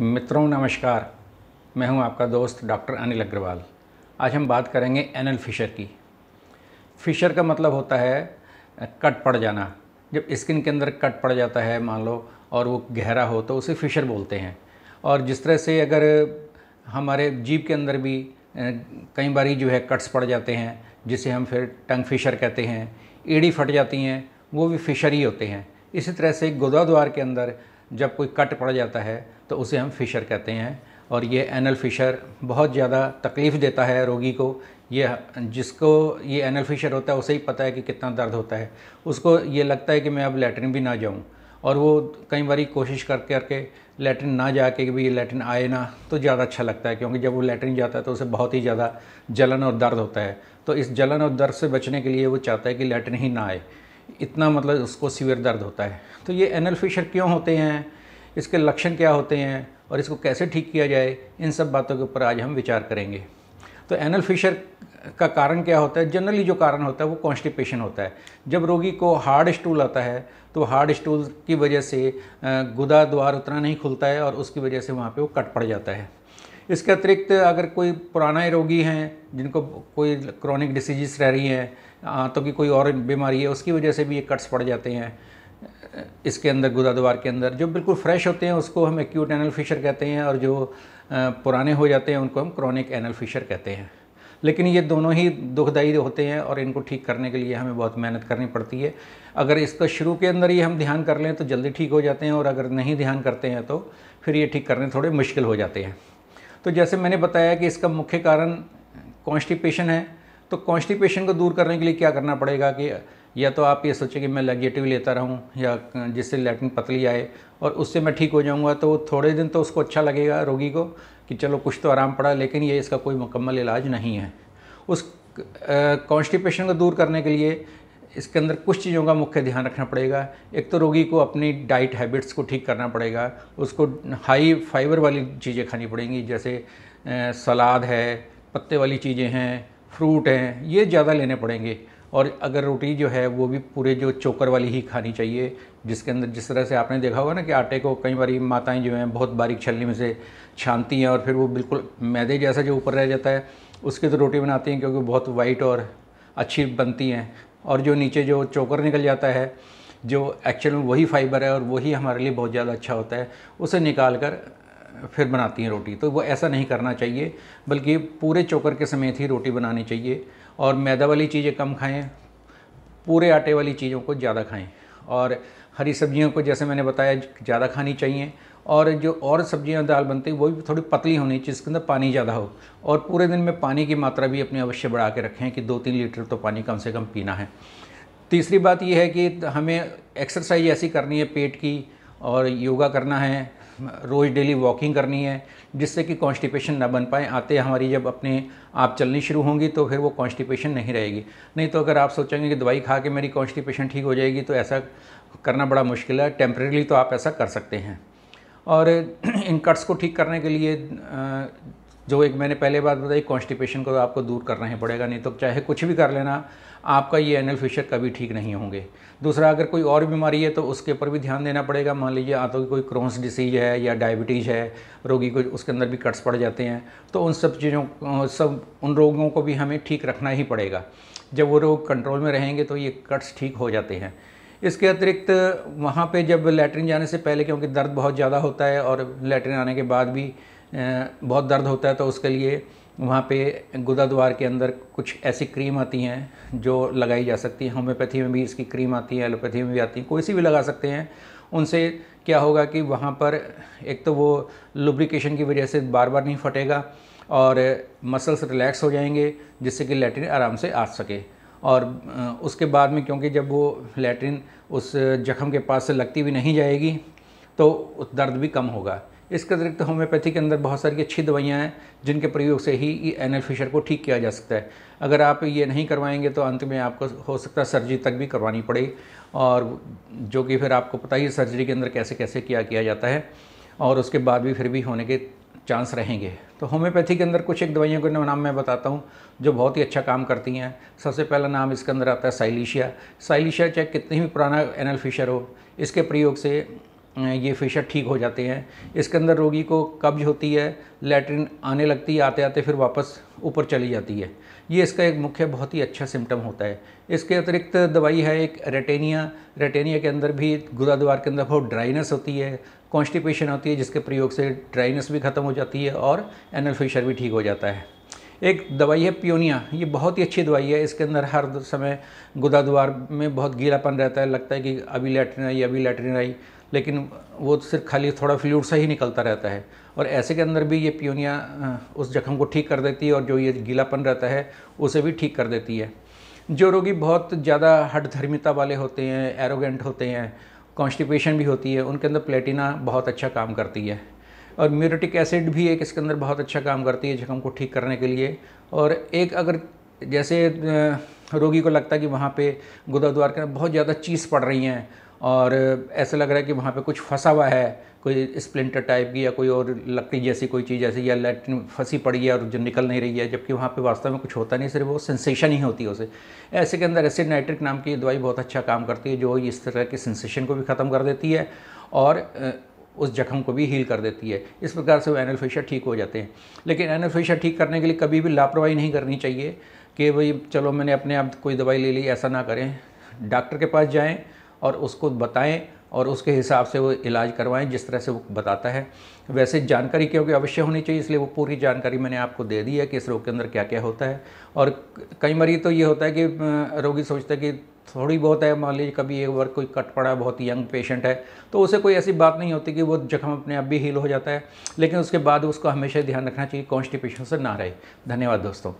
मित्रों नमस्कार मैं हूं आपका दोस्त डॉक्टर अनिल अग्रवाल आज हम बात करेंगे एनल फिशर की फिशर का मतलब होता है कट पड़ जाना जब स्किन के अंदर कट पड़ जाता है मान लो और वो गहरा हो तो उसे फिशर बोलते हैं और जिस तरह से अगर हमारे जीप के अंदर भी कई बार जो है कट्स पड़ जाते हैं जिसे हम फिर टंग फिशर कहते हैं एड़ी फट जाती हैं वो भी फिशर ही होते हैं इसी तरह से गोदा द्वार के अंदर जब कोई कट पड़ जाता है तो उसे हम फिशर कहते हैं और ये एनल फिशर बहुत ज़्यादा तकलीफ़ देता है रोगी को ये जिसको ये एनल फिशर होता है उसे ही पता है कि कितना दर्द होता है उसको ये लगता है कि मैं अब लेटरिन भी ना जाऊँ और वो कई बार कोशिश करके करके लेटरिन ना जाके कि भाई ये लेटरिन आए ना तो ज़्यादा अच्छा लगता है क्योंकि जब वो लेटरिन जाता है तो उसे बहुत ही ज़्यादा जलन और दर्द होता है तो इस जलन और दर्द से बचने के लिए वो चाहता है कि लेटरिन ही ना आए इतना मतलब उसको सीवियर दर्द होता है तो ये एनल फिशर क्यों होते हैं इसके लक्षण क्या होते हैं और इसको कैसे ठीक किया जाए इन सब बातों के ऊपर आज हम विचार करेंगे तो एनल फिशर का कारण क्या होता है जनरली जो कारण होता है वो कॉन्स्टिपेशन होता है जब रोगी को हार्ड स्टूल आता है तो हार्ड स्टूल की वजह से गुदा द्वार उतना नहीं खुलता है और उसकी वजह से वहाँ पे वो कट पड़ जाता है इसके अतिरिक्त अगर कोई पुराना रोगी हैं जिनको कोई क्रॉनिक डिसीज़ रह रही हैं आंतों की कोई और बीमारी है उसकी वजह से भी ये कट्स पड़ जाते हैं इसके अंदर गुदा द्वार के अंदर जो बिल्कुल फ्रेश होते हैं उसको हम एक्यूट एनल फिशर कहते हैं और जो पुराने हो जाते हैं उनको हम क्रॉनिक एनल फिशर कहते हैं लेकिन ये दोनों ही दुखदायी होते हैं और इनको ठीक करने के लिए हमें बहुत मेहनत करनी पड़ती है अगर इसको शुरू के अंदर ही हम ध्यान कर लें तो जल्दी ठीक हो जाते हैं और अगर नहीं ध्यान करते हैं तो फिर ये ठीक करने थोड़े मुश्किल हो जाते हैं तो जैसे मैंने बताया कि इसका मुख्य कारण कॉन्स्टिपेशन है तो कॉन्स्टिपेशन को दूर करने के लिए क्या करना पड़ेगा कि या तो आप ये सोचें कि मैं लेगेटिव लेता रहूं या जिससे लैटिन पतली आए और उससे मैं ठीक हो जाऊंगा तो थोड़े दिन तो उसको अच्छा लगेगा रोगी को कि चलो कुछ तो आराम पड़ा लेकिन ये इसका कोई मुकम्मल इलाज नहीं है उस कॉन्स्टिपेशन को दूर करने के लिए इसके अंदर कुछ चीज़ों का मुख्य ध्यान रखना पड़ेगा एक तो रोगी को अपनी डाइट हैबिट्स को ठीक करना पड़ेगा उसको हाई फाइबर वाली चीज़ें खानी पड़ेंगी जैसे सलाद है पत्ते वाली चीज़ें हैं फ्रूट हैं ये ज़्यादा लेने पड़ेंगे और अगर रोटी जो है वो भी पूरे जो चोकर वाली ही खानी चाहिए जिसके अंदर जिस तरह से आपने देखा होगा ना कि आटे को कई बार माताएं जो हैं बहुत बारीक छलनी में से छानती हैं और फिर वो बिल्कुल मैदे जैसा जो ऊपर रह जाता है उसके तो रोटी बनाती हैं क्योंकि बहुत वाइट और अच्छी बनती हैं और जो नीचे जो चोकर निकल जाता है जो एक्चुअल में वही फाइबर है और वही हमारे लिए बहुत ज़्यादा अच्छा होता है उसे निकाल कर फिर बनाती हैं रोटी तो वो ऐसा नहीं करना चाहिए बल्कि पूरे चोकर के समेत ही रोटी बनानी चाहिए और मैदा वाली चीज़ें कम खाएँ पूरे आटे वाली चीज़ों को ज़्यादा खाएँ और हरी सब्जियों को जैसे मैंने बताया ज़्यादा खानी चाहिए और जो और सब्जियां दाल बनती है वो भी थोड़ी पतली होनी चाहिए जिसके अंदर पानी ज़्यादा हो और पूरे दिन में पानी की मात्रा भी अपनी अवश्य बढ़ा के रखें कि दो तीन लीटर तो पानी कम से कम पीना है तीसरी बात यह है कि हमें एक्सरसाइज ऐसी करनी है पेट की और योगा करना है रोज़ डेली वॉकिंग करनी है जिससे कि कॉन्स्टिपेशन ना बन पाए आते हमारी जब अपने आप चलनी शुरू होंगी तो फिर वो कॉन्स्टिपेशन नहीं रहेगी नहीं तो अगर आप सोचेंगे कि दवाई खा के मेरी कॉन्स्टिपेशन ठीक हो जाएगी तो ऐसा करना बड़ा मुश्किल है टेम्प्रेरीली तो आप ऐसा कर सकते हैं और इन कट्स को ठीक करने के लिए जो एक मैंने पहले बात बताई कॉन्स्टिपेशन को तो आपको दूर करना ही पड़ेगा नहीं तो चाहे कुछ भी कर लेना आपका ये एनल फिशर कभी ठीक नहीं होंगे दूसरा अगर कोई और बीमारी है तो उसके ऊपर भी ध्यान देना पड़ेगा मान लीजिए आंतों की कोई क्रोन्स डिसीज है या डायबिटीज़ है रोगी को उसके अंदर भी कट्स पड़ जाते हैं तो उन सब चीज़ों सब उन रोगों को भी हमें ठीक रखना ही पड़ेगा जब वो रोग कंट्रोल में रहेंगे तो ये कट्स ठीक हो जाते हैं इसके अतिरिक्त वहाँ पे जब लेटरिन जाने से पहले क्योंकि दर्द बहुत ज़्यादा होता है और लेटरिन आने के बाद भी बहुत दर्द होता है तो उसके लिए वहाँ पे गुदा द्वार के अंदर कुछ ऐसी क्रीम आती हैं जो लगाई जा सकती है होम्योपैथी में भी इसकी क्रीम आती है एलोपैथी में भी आती है कोई सी भी लगा सकते हैं उनसे क्या होगा कि वहाँ पर एक तो वो लुब्रिकेशन की वजह से बार बार नहीं फटेगा और मसल्स रिलैक्स हो जाएंगे जिससे कि लेटरिन आराम से आ सके और उसके बाद में क्योंकि जब वो लेटरिन उस जख्म के पास से लगती भी नहीं जाएगी तो दर्द भी कम होगा इसके अतिरिक्त तो होम्योपैथी के अंदर बहुत सारी अच्छी दवाइयाँ हैं जिनके प्रयोग से ही एनल फिशर को ठीक किया जा सकता है अगर आप ये नहीं करवाएंगे तो अंत में आपको हो सकता है सर्जरी तक भी करवानी पड़े और जो कि फिर आपको पता ही सर्जरी के अंदर कैसे कैसे किया किया जाता है और उसके बाद भी फिर भी होने के चांस रहेंगे तो होम्योपैथी के अंदर कुछ एक दवाइयों के नाम मैं बताता हूँ जो बहुत ही अच्छा काम करती हैं सबसे पहला नाम इसके अंदर आता है साइलिशिया साइलिशिया चाहे कितनी भी पुराना एनल फिशर हो इसके प्रयोग से ये फिशर ठीक हो जाते हैं इसके अंदर रोगी को कब्ज होती है लेटरिन आने लगती है आते आते फिर वापस ऊपर चली जाती है ये इसका एक मुख्य बहुत ही अच्छा सिम्टम होता है इसके अतिरिक्त दवाई है एक रेटेनिया रेटेनिया के अंदर भी गुदा द्वार के अंदर बहुत ड्राइनेस होती है कॉन्स्टिपेशन होती है जिसके प्रयोग से ड्राइनेस भी ख़त्म हो जाती है और एनल भी ठीक हो जाता है एक दवाई है प्योनिया ये बहुत ही अच्छी दवाई है इसके अंदर हर समय गुदा द्वार में बहुत गीलापन रहता है लगता है कि अभी लेटरिन आई अभी लेटरिन आई लेकिन वो सिर्फ खाली थोड़ा फ्लूड सा ही निकलता रहता है और ऐसे के अंदर भी ये प्यूनिया उस जख्म को ठीक कर देती है और जो ये गीलापन रहता है उसे भी ठीक कर देती है जो रोगी बहुत ज़्यादा हडधर्मिता वाले होते हैं एरोगेंट होते हैं कॉन्स्टिपेशन भी होती है उनके अंदर प्लेटिना बहुत अच्छा काम करती है और म्यूरेटिक एसिड भी एक इसके अंदर बहुत अच्छा काम करती है जख्म को ठीक करने के लिए और एक अगर जैसे रोगी को लगता है कि वहाँ पे गुदा द्वार के बहुत ज़्यादा चीज़ पड़ रही हैं और ऐसा लग रहा है कि वहाँ पे कुछ फंसा हुआ है कोई स्प्लिंटर टाइप की या कोई और लकड़ी जैसी कोई चीज़ ऐसी या लैटिन फंसी पड़ी है और जो निकल नहीं रही है जबकि वहाँ पे वास्तव में कुछ होता नहीं सिर्फ वो सेंसेशन ही होती है उसे ऐसे के अंदर एसिड नाइट्रिक नाम की दवाई बहुत अच्छा काम करती है जो इस तरह के सेंसेशन को भी ख़त्म कर देती है और उस जख्म को भी हील कर देती है इस प्रकार से वो एनोफेशिया ठीक हो जाते हैं लेकिन एनल ठीक करने के लिए कभी भी लापरवाही नहीं करनी चाहिए कि भाई चलो मैंने अपने आप कोई दवाई ले ली ऐसा ना करें डॉक्टर के पास जाएँ और उसको बताएं और उसके हिसाब से वो इलाज करवाएं जिस तरह से वो बताता है वैसे जानकारी क्योंकि अवश्य होनी चाहिए इसलिए वो पूरी जानकारी मैंने आपको दे दी है कि इस रोग के अंदर क्या क्या होता है और कई मरीज तो ये होता है कि रोगी सोचता है कि थोड़ी बहुत है मान लीजिए कभी एक बार कोई कट पड़ा बहुत यंग पेशेंट है तो उसे कोई ऐसी बात नहीं होती कि वो जख्म अपने आप भी हील हो जाता है लेकिन उसके बाद उसको हमेशा ध्यान रखना चाहिए कॉन्स्टिपेशन से ना रहे धन्यवाद दोस्तों